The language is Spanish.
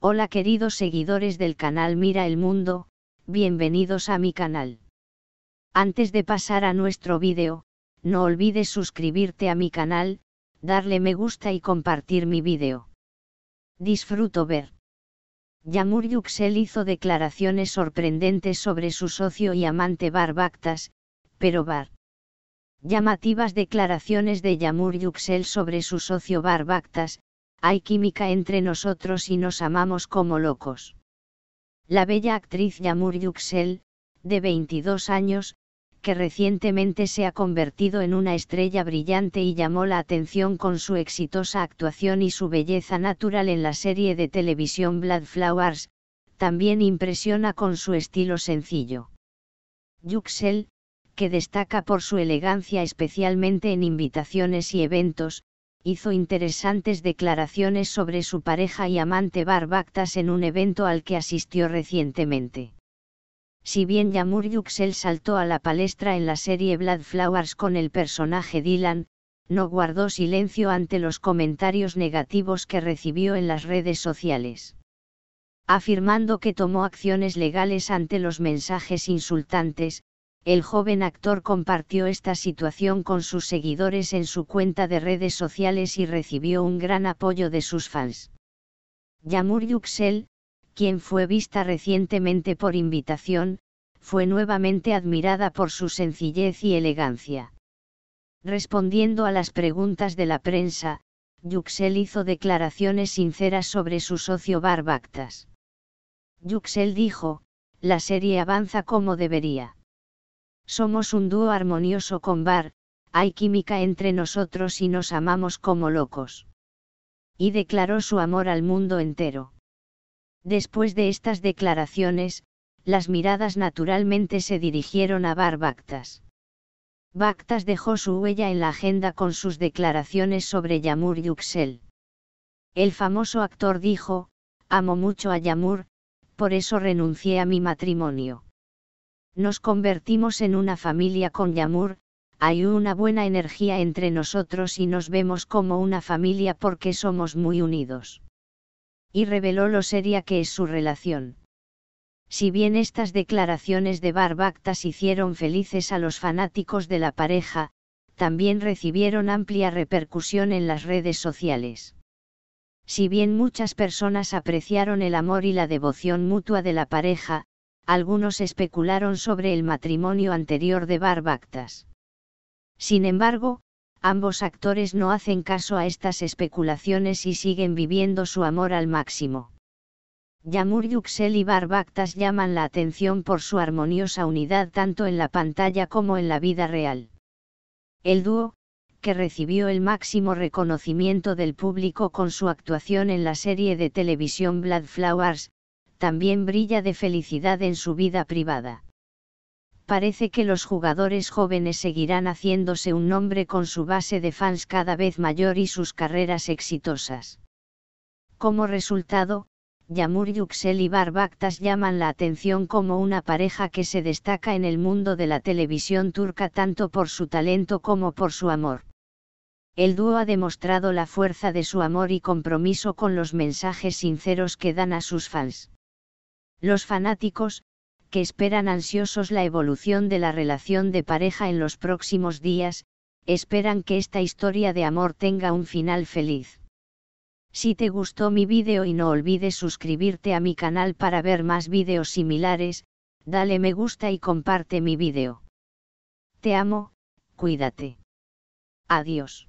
Hola queridos seguidores del canal Mira el Mundo, bienvenidos a mi canal. Antes de pasar a nuestro vídeo, no olvides suscribirte a mi canal, darle me gusta y compartir mi vídeo. Disfruto ver. Yamur Yuxel hizo declaraciones sorprendentes sobre su socio y amante Bar Bactas, pero Bar. Llamativas declaraciones de Yamur Yuxel sobre su socio Bar Bactas, hay química entre nosotros y nos amamos como locos. La bella actriz Yamur Yuxel, de 22 años, que recientemente se ha convertido en una estrella brillante y llamó la atención con su exitosa actuación y su belleza natural en la serie de televisión Blood Flowers, también impresiona con su estilo sencillo. Yuxel, que destaca por su elegancia especialmente en invitaciones y eventos, hizo interesantes declaraciones sobre su pareja y amante Barbactas en un evento al que asistió recientemente. Si bien Yamur Yuxel saltó a la palestra en la serie Blood Flowers con el personaje Dylan, no guardó silencio ante los comentarios negativos que recibió en las redes sociales. Afirmando que tomó acciones legales ante los mensajes insultantes, el joven actor compartió esta situación con sus seguidores en su cuenta de redes sociales y recibió un gran apoyo de sus fans. Yamur Yuxel, quien fue vista recientemente por invitación, fue nuevamente admirada por su sencillez y elegancia. Respondiendo a las preguntas de la prensa, Yuxel hizo declaraciones sinceras sobre su socio Barbactas. Yuxel dijo, la serie avanza como debería. Somos un dúo armonioso con Bar, hay química entre nosotros y nos amamos como locos. Y declaró su amor al mundo entero. Después de estas declaraciones, las miradas naturalmente se dirigieron a Bar Bactas. Bactas dejó su huella en la agenda con sus declaraciones sobre Yamur Yuxel. El famoso actor dijo, amo mucho a Yamur, por eso renuncié a mi matrimonio. Nos convertimos en una familia con Yamur, hay una buena energía entre nosotros y nos vemos como una familia porque somos muy unidos. Y reveló lo seria que es su relación. Si bien estas declaraciones de Barbactas hicieron felices a los fanáticos de la pareja, también recibieron amplia repercusión en las redes sociales. Si bien muchas personas apreciaron el amor y la devoción mutua de la pareja, algunos especularon sobre el matrimonio anterior de Barbactas. Sin embargo, ambos actores no hacen caso a estas especulaciones y siguen viviendo su amor al máximo. Yamur Yuxel y Barbactas llaman la atención por su armoniosa unidad tanto en la pantalla como en la vida real. El dúo, que recibió el máximo reconocimiento del público con su actuación en la serie de televisión Blood Flowers, también brilla de felicidad en su vida privada. Parece que los jugadores jóvenes seguirán haciéndose un nombre con su base de fans cada vez mayor y sus carreras exitosas. Como resultado, Yamur Yuxel y Barbaktas llaman la atención como una pareja que se destaca en el mundo de la televisión turca tanto por su talento como por su amor. El dúo ha demostrado la fuerza de su amor y compromiso con los mensajes sinceros que dan a sus fans. Los fanáticos, que esperan ansiosos la evolución de la relación de pareja en los próximos días, esperan que esta historia de amor tenga un final feliz. Si te gustó mi vídeo y no olvides suscribirte a mi canal para ver más vídeos similares, dale me gusta y comparte mi vídeo. Te amo, cuídate. Adiós.